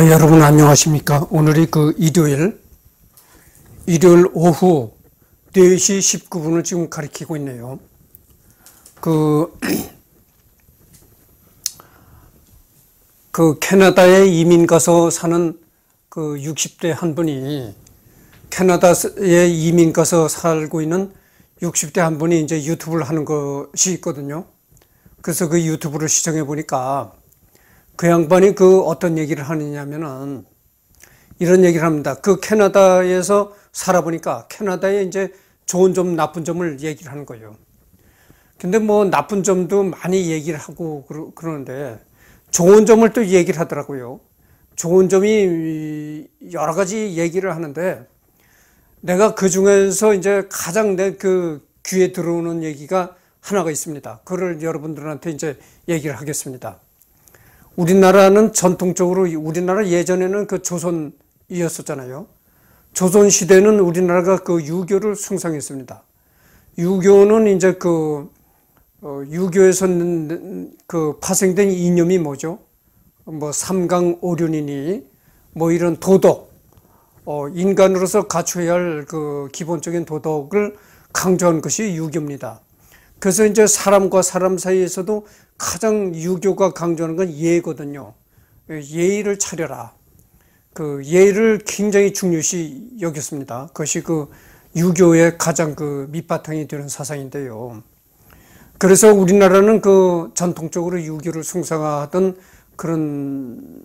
아, 여러분 안녕하십니까? 오늘이 그 일요일, 일요일 오후 4시 19분을 지금 가리키고 있네요. 그, 그 캐나다에 이민 가서 사는 그 60대 한 분이 캐나다에 이민 가서 살고 있는 60대 한 분이 이제 유튜브를 하는 것이 있거든요. 그래서 그 유튜브를 시청해 보니까 그 양반이 그 어떤 얘기를 하느냐면은 이런 얘기를 합니다. 그 캐나다에서 살아보니까 캐나다의 이제 좋은 점, 나쁜 점을 얘기를 하는 거예요. 근데 뭐 나쁜 점도 많이 얘기를 하고 그러는데 좋은 점을 또 얘기를 하더라고요. 좋은 점이 여러 가지 얘기를 하는데 내가 그 중에서 이제 가장 내 그 귀에 들어오는 얘기가 하나가 있습니다. 그를 여러분들한테 이제 얘기를 하겠습니다. 우리나라는 전통적으로 우리나라 예전에는 그 조선이었었잖아요. 조선 시대는 우리나라가 그 유교를 숭상했습니다. 유교는 이제 그 어, 유교에서 그 파생된 이념이 뭐죠? 뭐 삼강 오륜이니 뭐 이런 도덕, 어 인간으로서 갖춰야 할 그 기본적인 도덕을 강조한 것이 유교입니다. 그래서 이제 사람과 사람 사이에서도 가장 유교가 강조하는 건 예의거든요. 예의를 차려라. 그 예의를 굉장히 중요시 여겼습니다. 그것이 그 유교의 가장 그 밑바탕이 되는 사상인데요. 그래서 우리나라는 그 전통적으로 유교를 숭상하던 그런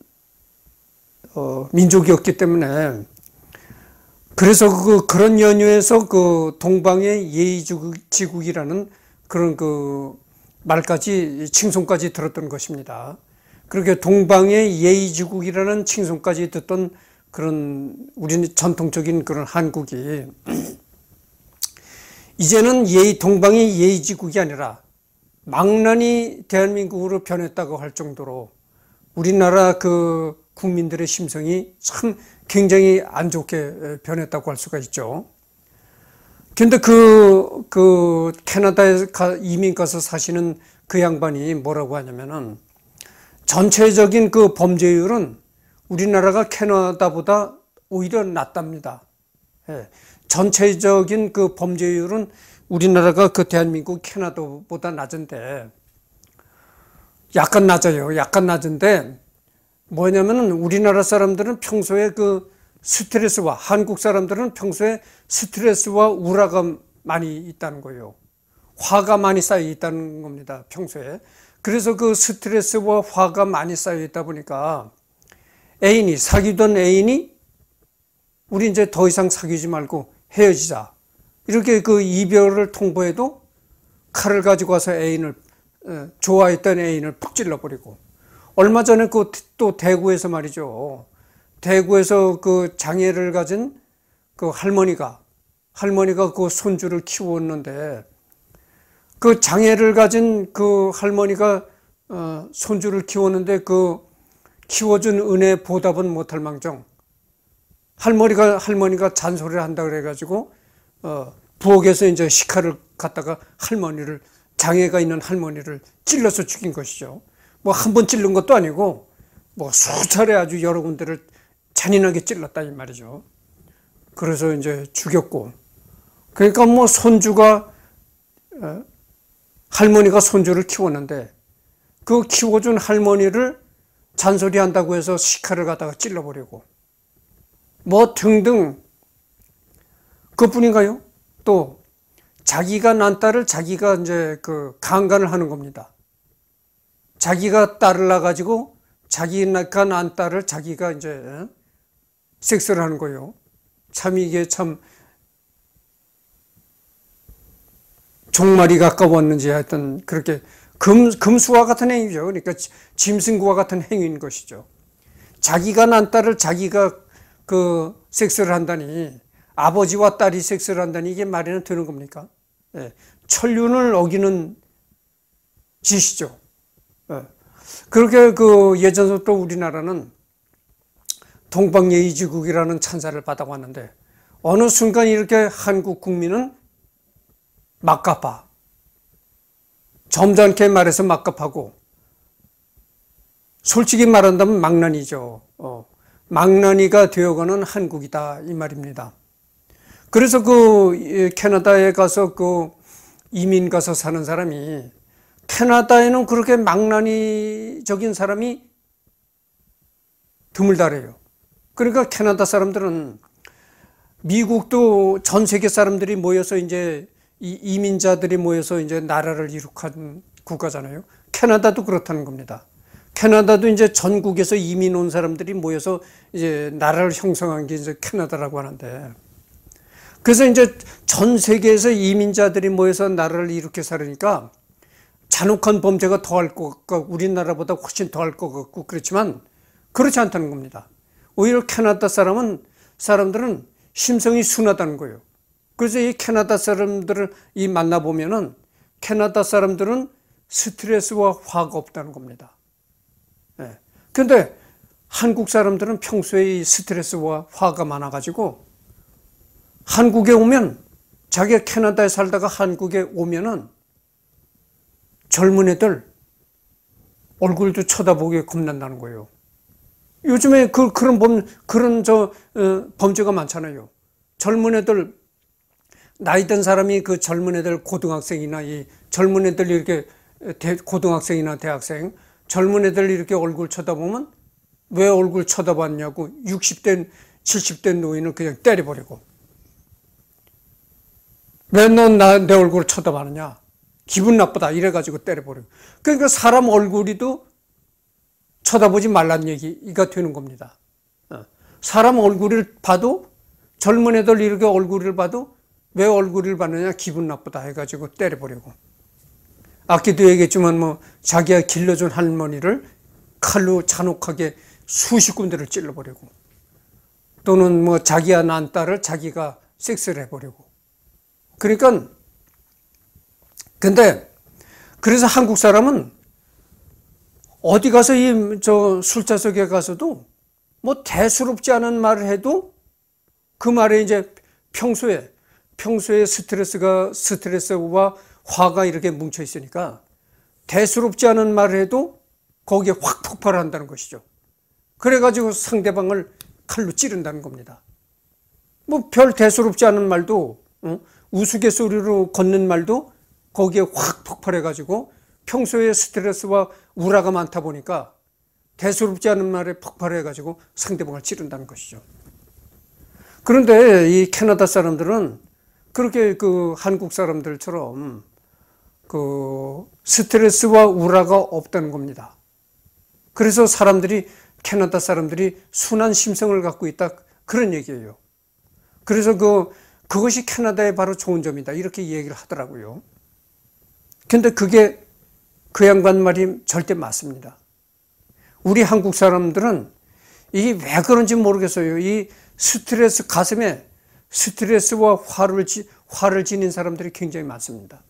어 민족이었기 때문에 그래서 그 그런 연유에서 그 동방의 예의지국이라는 그런 그 말까지 칭송까지 들었던 것입니다. 그렇게 동방의 예의주국이라는 칭송까지 듣던 그런 우리 전통적인 그런 한국이 이제는 예의 동방이 예의지국이 아니라 망나니 대한민국으로 변했다고 할 정도로 우리나라 그 국민들의 심성이 참 굉장히 안 좋게 변했다고 할 수가 있죠. 근데 그, 그, 캐나다에 가, 이민 가서 사시는 그 양반이 뭐라고 하냐면은 전체적인 그 범죄율은 우리나라가 캐나다보다 오히려 낮답니다. 예. 전체적인 그 범죄율은 우리나라가 그 대한민국 캐나다보다 낮은데 약간 낮아요. 약간 낮은데 뭐냐면은 우리나라 사람들은 평소에 그 스트레스와 한국 사람들은 평소에 스트레스와 우울감 많이 있다는 거예요. 화가 많이 쌓여 있다는 겁니다. 평소에. 그래서 그 스트레스와 화가 많이 쌓여 있다 보니까 애인이 사귀던 애인이 우리 이제 더 이상 사귀지 말고 헤어지자. 이렇게 그 이별을 통보해도 칼을 가지고 와서 애인을 어, 좋아했던 애인을 푹 찔러버리고 얼마 전에 그 또 대구에서 말이죠. 대구에서 그 장애를 가진 그 할머니가 할머니가 그 손주를 키웠는데 그 장애를 가진 그 할머니가 어, 손주를 키웠는데 그 키워준 은혜 보답은 못할 망정 할머니가 할머니가 잔소리를 한다 그래가지고 어, 부엌에서 이제 식칼을 갖다가 할머니를 장애가 있는 할머니를 찔러서 죽인 것이죠. 뭐 한 번 찔른 것도 아니고 뭐 수차례 아주 여러 군데를 잔인하게 찔렀다 이 말이죠. 그래서 이제 죽였고 그러니까 뭐 손주가 어, 할머니가 손주를 키웠는데 그 키워준 할머니를 잔소리한다고 해서 시카를 갖다가 찔러버리고 뭐 등등 그뿐인가요? 또 자기가 난 딸을 자기가 이제 그 강간을 하는 겁니다. 자기가 딸을 낳아가지고 자기가 난 딸을 자기가 이제 섹스를 하는 거예요. 참 이게 참 종말이 가까웠는지 하여튼 그렇게 금, 금수와 같은 행위죠. 그러니까 짐승과 같은 행위인 것이죠. 자기가 난 딸을 자기가 그 섹스를 한다니 아버지와 딸이 섹스를 한다니 이게 말이나 되는 겁니까? 예. 천륜을 어기는 짓이죠. 예. 그렇게 그 예전부터 우리나라는 동방예의지국이라는 찬사를 받아왔는데 어느 순간 이렇게 한국 국민은 막가파 점잖게 말해서 막가파고 솔직히 말한다면 망나니죠. 어, 망나니가 되어가는 한국이다 이 말입니다. 그래서 그 캐나다에 가서 그 이민 가서 사는 사람이 캐나다에는 그렇게 망나니적인 사람이 드물다래요. 그러니까 캐나다 사람들은 미국도 전 세계 사람들이 모여서 이제 이민자들이 모여서 이제 나라를 이룩한 국가잖아요. 캐나다도 그렇다는 겁니다. 캐나다도 이제 전국에서 이민 온 사람들이 모여서 이제 나라를 형성한 게 이제 캐나다라고 하는데 그래서 이제 전 세계에서 이민자들이 모여서 나라를 이렇게 살으니까 잔혹한 범죄가 더할 것 같고 우리나라보다 훨씬 더할 것 같고 그렇지만 그렇지 않다는 겁니다. 오히려 캐나다 사람은 사람들은 심성이 순하다는 거예요. 그래서 이 캐나다 사람들을 이 만나보면은 캐나다 사람들은 스트레스와 화가 없다는 겁니다. 예. 근데 한국 사람들은 평소에 이 스트레스와 화가 많아가지고 한국에 오면 자기가 캐나다에 살다가 한국에 오면은 젊은 애들 얼굴도 쳐다보게 겁난다는 거예요. 요즘에 그, 그런 범, 그런 저, 어, 범죄가 많잖아요. 젊은 애들, 나이 든 사람이 그 젊은 애들 고등학생이나 이 젊은 애들 이렇게 대, 고등학생이나 대학생, 젊은 애들 이렇게 얼굴 쳐다보면 왜 얼굴 쳐다봤냐고 60대, 70대 노인을 그냥 때려버리고. 왜넌내 얼굴 쳐다봤느냐? 기분 나쁘다. 이래가지고 때려버리고. 그러니까 사람 얼굴이도 쳐다보지 말란 얘기가 되는 겁니다. 어. 사람 얼굴을 봐도 젊은 애들 이렇게 얼굴을 봐도 왜 얼굴을 봤느냐 기분 나쁘다 해가지고 때려보려고 아끼도 얘기했지만 뭐 자기가 길러준 할머니를 칼로 잔혹하게 수십 군데를 찔러보려고 또는 뭐 자기가 낳 딸을 자기가 섹스를 해보려고 그러니까 근데 그래서 한국 사람은 어디 가서 이 저 술자석에 가서도 뭐 대수롭지 않은 말을 해도 그 말에 이제 평소에 평소에 스트레스가 스트레스와 화가 이렇게 뭉쳐 있으니까 대수롭지 않은 말을 해도 거기에 확 폭발한다는 것이죠. 그래가지고 상대방을 칼로 찌른다는 겁니다. 뭐 별 대수롭지 않은 말도 응? 우스갯소리로 걷는 말도 거기에 확 폭발해가지고 평소에 스트레스와 우라가 많다 보니까 대수롭지 않은 말에 폭발해가지고 상대방을 찌른다는 것이죠. 그런데 이 캐나다 사람들은 그렇게 그 한국 사람들처럼 그 스트레스와 우라가 없다는 겁니다. 그래서 사람들이 캐나다 사람들이 순한 심성을 갖고 있다 그런 얘기예요. 그래서 그 그것이 캐나다의 바로 좋은 점이다 이렇게 얘기를 하더라고요. 근데 그게 그 양반 말이 절대 맞습니다. 우리 한국 사람들은 이게 왜 그런지 모르겠어요. 이 스트레스 가슴에 스트레스와 화를 화를 지닌 사람들이 굉장히 많습니다.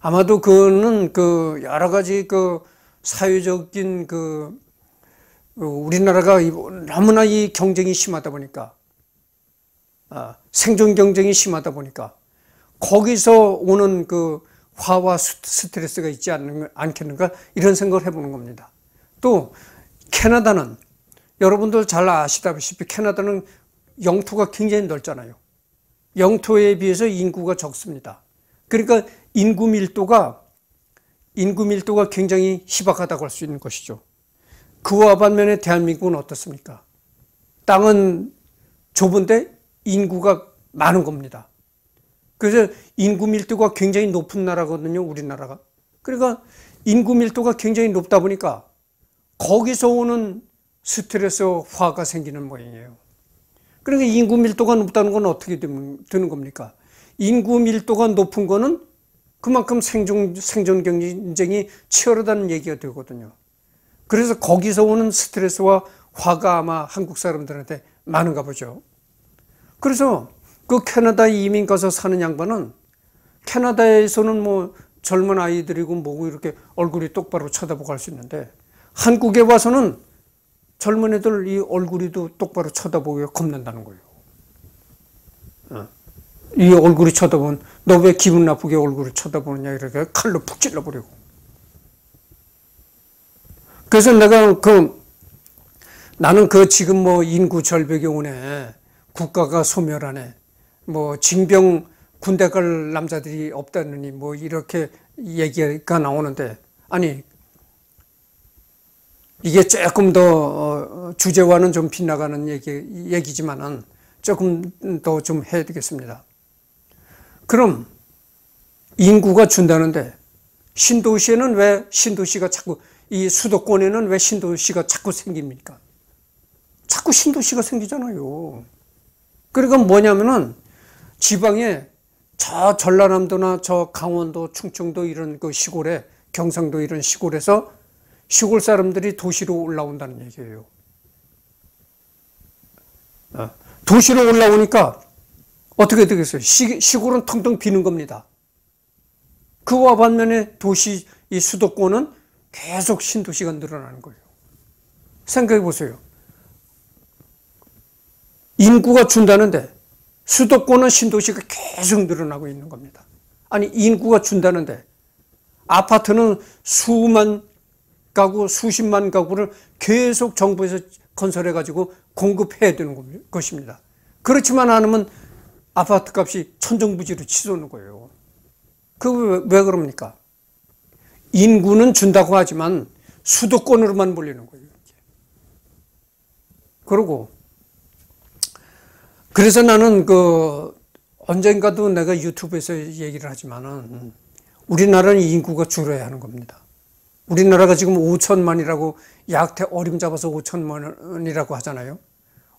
아마도 그는 그 여러 가지 그 사회적인 그 어, 우리나라가 너무나 이 경쟁이 심하다 보니까 아, 생존 경쟁이 심하다 보니까 거기서 오는 그 화와 스트레스가 있지 않겠는가 이런 생각을 해보는 겁니다. 또 캐나다는 여러분들 잘 아시다시피 캐나다는 영토가 굉장히 넓잖아요. 영토에 비해서 인구가 적습니다. 그러니까 인구 밀도가 인구 밀도가 굉장히 희박하다고 할 수 있는 것이죠. 그와 반면에 대한민국은 어떻습니까? 땅은 좁은데 인구가 많은 겁니다. 그래서 인구 밀도가 굉장히 높은 나라거든요, 우리나라가. 그러니까 인구 밀도가 굉장히 높다 보니까 거기서 오는 스트레스 와 화가 생기는 모양이에요. 그러니까 인구 밀도가 높다는 건 어떻게 되는 겁니까? 인구 밀도가 높은 거는 그만큼 생존, 생존 경쟁이 치열하다는 얘기가 되거든요. 그래서 거기서 오는 스트레스와 화가 아마 한국 사람들한테 많은가 보죠. 그래서 그 캐나다 이민 가서 사는 양반은 캐나다에서는 뭐 젊은 아이들이고 뭐고 이렇게 얼굴이 똑바로 쳐다보고 할 수 있는데 한국에 와서는 젊은 애들 이 얼굴이도 똑바로 쳐다보기가 겁난다는 거예요. 어. 이 얼굴이 쳐다보면 너 왜 기분 나쁘게 얼굴을 쳐다보느냐 이렇게 칼로 푹 찔러버리고. 그래서 내가 그 나는 그 지금 뭐 인구 절벽이 오네 국가가 소멸하네 뭐 징병 군대 갈 남자들이 없다느니 뭐 이렇게 얘기가 나오는데 아니 이게 조금 더 어, 주제와는 좀 빗나가는 얘기, 얘기지만은 조금 더 좀 해야 되겠습니다. 그럼 인구가 준다는데 신도시에는 왜 신도시가 자꾸 이 수도권에는 왜 신도시가 자꾸 생깁니까? 자꾸 신도시가 생기잖아요. 그러니까 뭐냐면은 지방에 저 전라남도나 저 강원도, 충청도 이런 그 시골에 경상도 이런 시골에서 시골 사람들이 도시로 올라온다는 얘기예요. 아, 도시로 올라오니까 어떻게 되겠어요? 시, 시골은 텅텅 비는 겁니다. 그와 반면에 도시, 이 수도권은 계속 신도시가 늘어나는 거예요. 생각해 보세요. 인구가 준다는데 수도권은 신도시가 계속 늘어나고 있는 겁니다. 아니 인구가 준다는데 아파트는 수만 가구 수십만 가구를 계속 정부에서 건설해 가지고 공급해야 되는 것입니다. 그렇지만 않으면 아파트 값이 천정부지로 치솟는 거예요. 그왜 그럽니까? 인구는 준다고 하지만 수도권으로만 몰리는 거예요. 그리고 그래서 나는 그 언젠가도 내가 유튜브에서 얘기를 하지만은 우리나라는 인구가 줄어야 하는 겁니다. 우리나라가 지금 5천만이라고 약태 어림 잡아서 5천만이라고 하잖아요.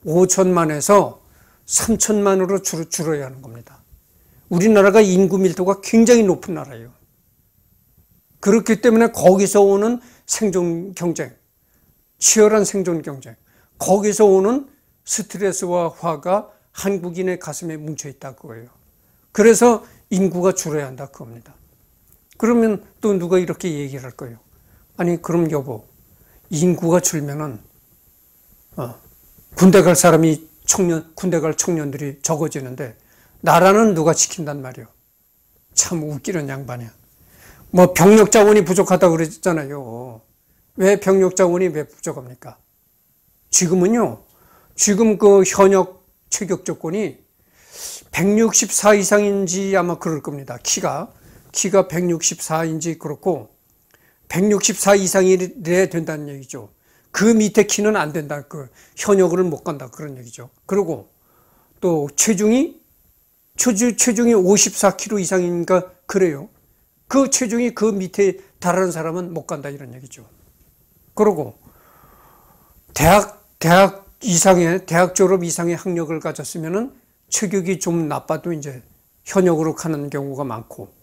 5천만에서 3천만으로 줄, 줄어야 하는 겁니다. 우리나라가 인구 밀도가 굉장히 높은 나라예요. 그렇기 때문에 거기서 오는 생존 경쟁, 치열한 생존 경쟁, 거기서 오는 스트레스와 화가 한국인의 가슴에 뭉쳐 있다그거예요 그래서 인구가 줄어야 한다 그겁니다. 그러면 또 누가 이렇게 얘기를 할 거예요. 아니 그럼 여보 인구가 줄면은 어, 군대 갈 사람이 청년 군대 갈 청년들이 적어지는데 나라는 누가 지킨단 말이요. 참 웃기는 양반이야. 뭐 병력 자원이 부족하다고 그랬잖아요. 왜 병력 자원이 왜 부족합니까? 지금은요. 지금 그 현역 최격 조건이 164 이상인지 아마 그럴 겁니다. 키가 키가 164인지 그렇고 164 이상이래 된다는 얘기죠. 그 밑에 키는 안 된다. 그 현역을 못 간다 그런 얘기죠. 그리고 또 체중이 체중, 체중이 54kg 이상인가 그래요. 그 체중이 그 밑에 다른 사람은 못 간다 이런 얘기죠. 그리고 대학 대학 이상의 대학 졸업 이상의 학력을 가졌으면은 체격이 좀 나빠도 이제 현역으로 가는 경우가 많고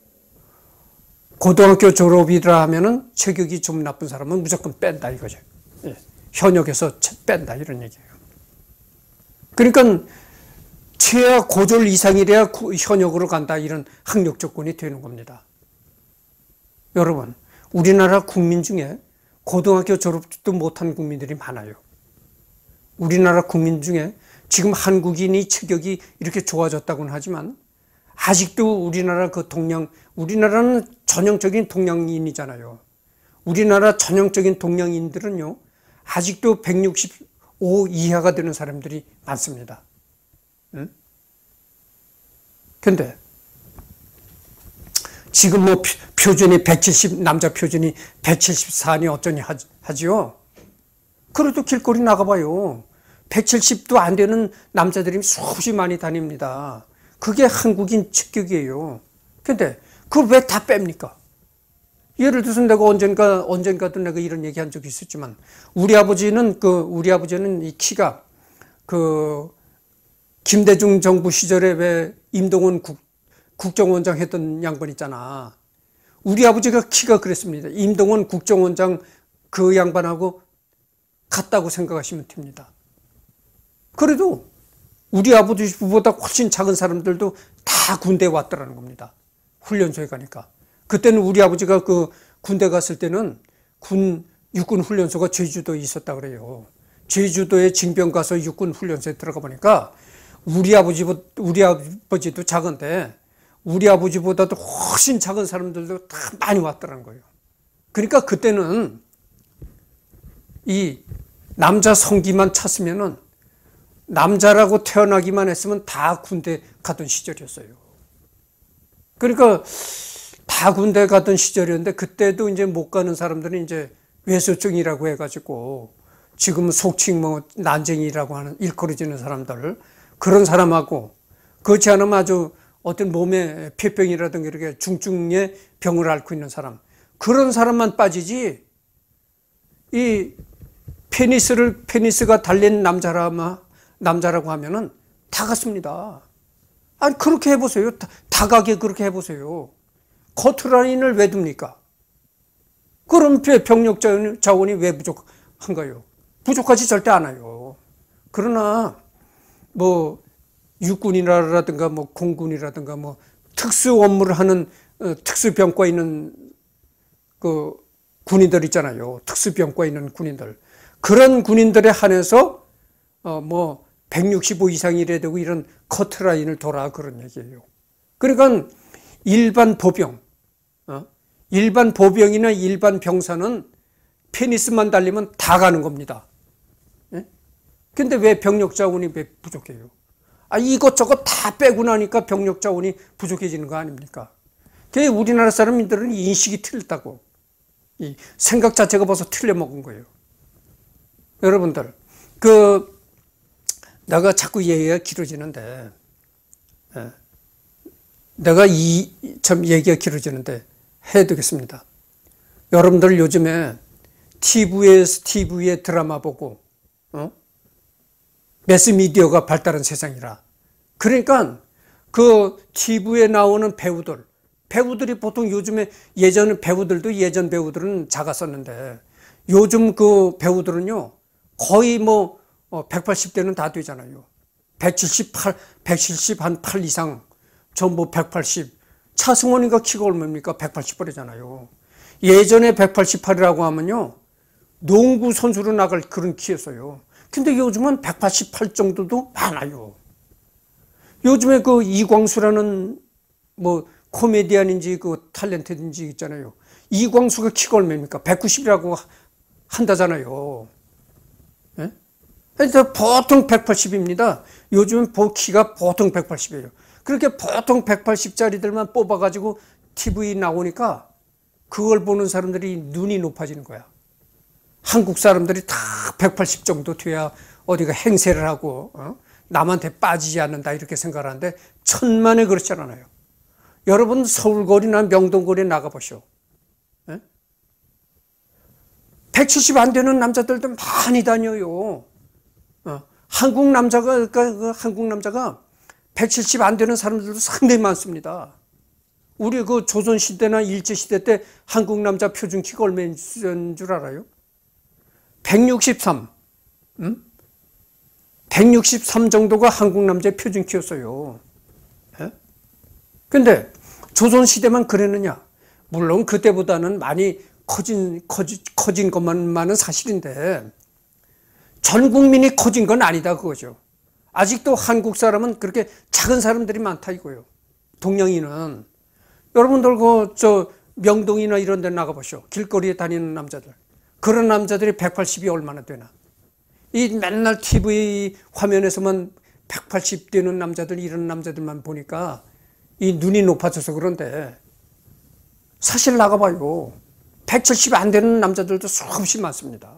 고등학교 졸업이라 하면은 체격이 좀 나쁜 사람은 무조건 뺀다 이거죠. 예. 현역에서 뺀다 이런 얘기예요. 그러니까 최하 고졸 이상이래야 현역으로 간다 이런 학력 조건이 되는 겁니다. 여러분 우리나라 국민 중에 고등학교 졸업도 못한 국민들이 많아요. 우리나라 국민 중에 지금 한국인이 체격이 이렇게 좋아졌다고는 하지만 아직도 우리나라 그 동양, 우리나라는 전형적인 동양인이잖아요. 우리나라 전형적인 동양인들은요, 아직도 165 이하가 되는 사람들이 많습니다. 응? 근데, 지금 뭐 표준이 170, 남자 표준이 174니 어쩌니 하지요? 그래도 길거리 나가봐요. 170도 안 되는 남자들이 수없이 많이 다닙니다. 그게 한국인 습격이에요. 근데 그걸 왜 다 뺍니까? 예를 들어서 내가 언젠가, 언젠가도 내가 이런 얘기 한 적이 있었지만, 우리 아버지는 그, 우리 아버지는 이 키가 그, 김대중 정부 시절에 왜 임동원 국, 국정원장 했던 양반 있잖아. 우리 아버지가 키가 그랬습니다. 임동원 국정원장 그 양반하고 같다고 생각하시면 됩니다. 그래도 우리 아버지보다 훨씬 작은 사람들도 다 군대에 왔더라는 겁니다. 훈련소에 가니까. 그때는 우리 아버지가 그 군대 갔을 때는 군 육군 훈련소가 제주도에 있었다 고 그래요. 제주도에 징병 가서 육군 훈련소에 들어가 보니까 우리 아버지 우리 아버지도 작은데 우리 아버지보다도 훨씬 작은 사람들도 다 많이 왔더라는 거예요. 그러니까 그때는 이 남자 성기만 찾으면은 남자라고 태어나기만 했으면 다 군대 가던 시절이었어요. 그러니까 다 군대 가던 시절이었는데 그때도 이제 못 가는 사람들은 이제 외소증이라고 해가지고 지금 속칭 뭐 난쟁이라고 하는 일컬어지는 사람들 그런 사람하고 그렇지 않으면 아주 어떤 몸에 폐병이라든가 이렇게 중증의 병을 앓고 있는 사람 그런 사람만 빠지지 이 페니스를 페니스가 달린 남자라마 남자라고 하면은 다갔습니다. 아니 그렇게 해보세요. 다가게 그렇게 해보세요. 커라인을왜 둡니까? 그럼 병력 자원이 왜 부족한가요? 부족하지 절대 않아요. 그러나 뭐 육군이라든가 뭐 공군이라든가 뭐 특수 업무를 하는 어, 특수병과 있는 그 군인들 있잖아요. 특수병과 있는 군인들. 그런 군인들에 한해서 어 뭐 165 이상이래 되고 이런 커트라인을 돌아 그런 얘기예요. 그러니까 일반 보병, 어? 일반 보병이나 일반 병사는 페니스만 달리면 다 가는 겁니다. 예? 근데 왜 병력 자원이 왜 부족해요? 아, 이것저것 다 빼고 나니까 병력 자원이 부족해지는 거 아닙니까? 그게 우리나라 사람들은 인식이 틀렸다고. 이 생각 자체가 벌써 틀려먹은 거예요. 여러분들, 그, 내가 자꾸 얘기가 길어지는데, 예, 내가 이, 참 얘기가 길어지는데, 해야되겠습니다 여러분들 요즘에 TV에서 TV에 드라마 보고, 어? 매스미디어가 발달한 세상이라. 그러니까 그 TV에 나오는 배우들, 배우들이 보통 요즘에 예전 배우들도 예전 배우들은 작았었는데 요즘 그 배우들은요 거의 뭐 180대는 어, 다 되잖아요. 178, 170 한 8 이상, 전부 180. 뭐 차승원이가 키가 얼마입니까? 188이잖아요. 예전에 188이라고 하면요. 농구 선수로 나갈 그런 키였어요. 근데 요즘은 188 정도도 많아요. 요즘에 그 이광수라는 뭐 코미디언인지 그탤런트인지 있잖아요. 이광수가 키가 얼마입니까? 190이라고 한다잖아요. 보통 180입니다. 요즘 키가 보통 180이에요. 그렇게 보통 180짜리들만 뽑아가지고 TV 나오니까 그걸 보는 사람들이 눈이 높아지는 거야. 한국 사람들이 다 180 정도 돼야 어디가 행세를 하고 어? 남한테 빠지지 않는다 이렇게 생각하는데 천만에 그렇지 않아요. 여러분 서울거리나 명동거리에 나가보시오. 170안 예? 되는 남자들도 많이 다녀요. 한국 남자가 그러니까 그 한국 남자가 170 안 되는 사람들도 상당히 많습니다. 우리 그 조선 시대나 일제 시대 때 한국 남자 표준키가 얼마인 줄 알아요? 163. 음? 163 정도가 한국 남자의 표준키였어요. 예? 근데 조선 시대만 그랬느냐? 물론 그때보다는 많이 커진 커진, 커진 것만은 사실인데 전 국민이 커진 건 아니다 그거죠. 아직도 한국 사람은 그렇게 작은 사람들이 많다 이거요. 동양인은 여러분들 그 저 명동이나 이런 데 나가보시오. 길거리에 다니는 남자들. 그런 남자들이 180이 얼마나 되나. 이 맨날 TV 화면에서만 180 되는 남자들 이런 남자들만 보니까 이 눈이 높아져서 그런데 사실 나가봐요. 170이 안 되는 남자들도 수없이 많습니다.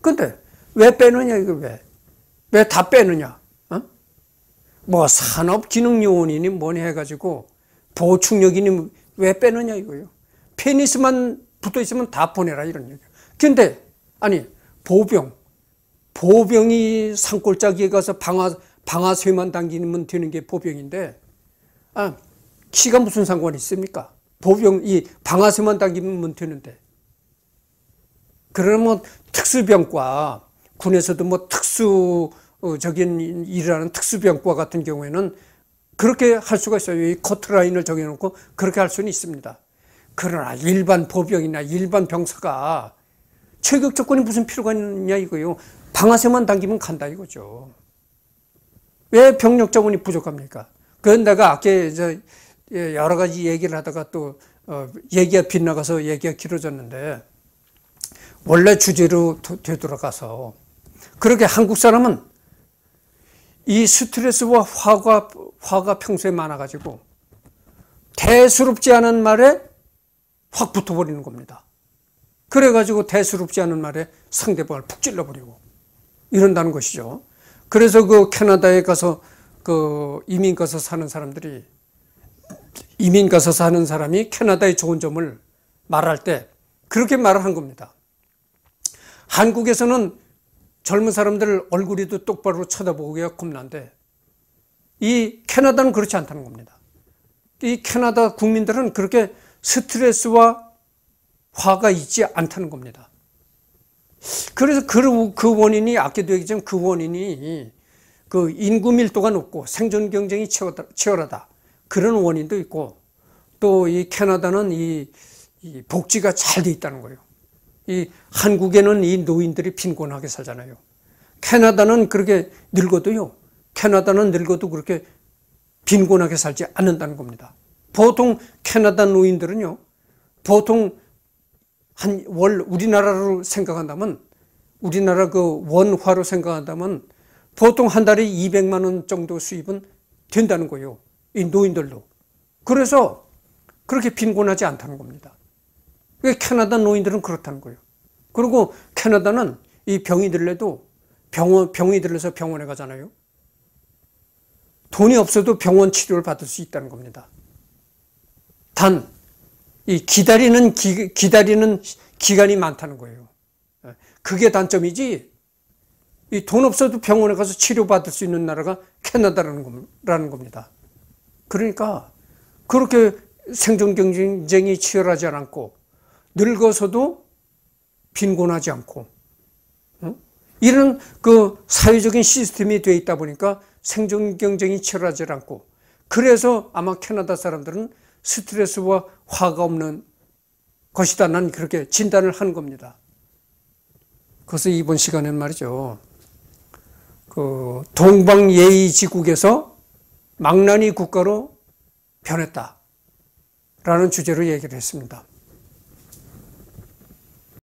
근데 왜 빼느냐 이거 왜? 왜 다 빼느냐? 어? 뭐 산업기능요원이니 뭐니 해가지고 보충력이니 왜 빼느냐 이거요. 페니스만 붙어 있으면 다 보내라 이런 얘기. 근데 아니 보병 보병이 산골짜기에 가서 방아 방아쇠만 당기면 되는 게 보병인데 아 키가 무슨 상관이 있습니까? 보병 이 방아쇠만 당기면 되는데 그러면 특수병과 군에서도 뭐 특수적인 어, 일이라는 특수병과 같은 경우에는 그렇게 할 수가 있어요. 이 커트라인을 정해놓고 그렇게 할 수는 있습니다. 그러나 일반 보병이나 일반 병사가 체격 조건이 무슨 필요가 있냐 이거요. 방아쇠만 당기면 간다 이거죠. 왜 병력 자원이 부족합니까? 그건 내가 아까 예, 여러 가지 얘기를 하다가 또 어, 얘기가 빗나가서 얘기가 길어졌는데 원래 주제로 되돌아가서 그렇게 한국 사람은 이 스트레스와 화가, 화가 평소에 많아가지고 대수롭지 않은 말에 확 붙어버리는 겁니다. 그래가지고 대수롭지 않은 말에 상대방을 푹 찔러버리고 이런다는 것이죠. 그래서 그 캐나다에 가서 그 이민 가서 사는 사람들이 이민 가서 사는 사람이 캐나다의 좋은 점을 말할 때 그렇게 말을 한 겁니다. 한국에서는 젊은 사람들 얼굴이도 똑바로 쳐다보기가 겁난데 이 캐나다는 그렇지 않다는 겁니다. 이 캐나다 국민들은 그렇게 스트레스와 화가 있지 않다는 겁니다. 그래서 그, 그 원인이 아껴도 얘기지만 그 원인이 그 인구 밀도가 높고 생존 경쟁이 치열하다 그런 원인도 있고 또 이 캐나다는 이, 이 복지가 잘 돼 있다는 거예요. 이 한국에는 이 노인들이 빈곤하게 살잖아요. 캐나다는 그렇게 늙어도요. 캐나다는 늙어도 그렇게 빈곤하게 살지 않는다는 겁니다. 보통 캐나다 노인들은요. 보통 한 월 우리나라로 생각한다면 우리나라 그 원화로 생각한다면 보통 한 달에 200만 원 정도 수입은 된다는 거예요. 이 노인들도. 그래서 그렇게 빈곤하지 않다는 겁니다. 캐나다 노인들은 그렇다는 거예요. 그리고 캐나다는 이 병이 들려도 병원, 병이 들려서 병원에 가잖아요. 돈이 없어도 병원 치료를 받을 수 있다는 겁니다. 단, 이 기다리는, 기, 기다리는 기간이 많다는 거예요. 예, 그게 단점이지, 이 돈 없어도 병원에 가서 치료받을 수 있는 나라가 캐나다라는 라는 겁니다. 그러니까, 그렇게 생존 경쟁이 치열하지 않고, 늙어서도 빈곤하지 않고 이런 그 사회적인 시스템이 되어 있다 보니까 생존 경쟁이 치열하지 않고 그래서 아마 캐나다 사람들은 스트레스와 화가 없는 것이다. 난 그렇게 진단을 한 겁니다. 그래서 이번 시간엔 말이죠. 그 동방예의 지국에서 망나니 국가로 변했다. 라는 주제로 얘기를 했습니다.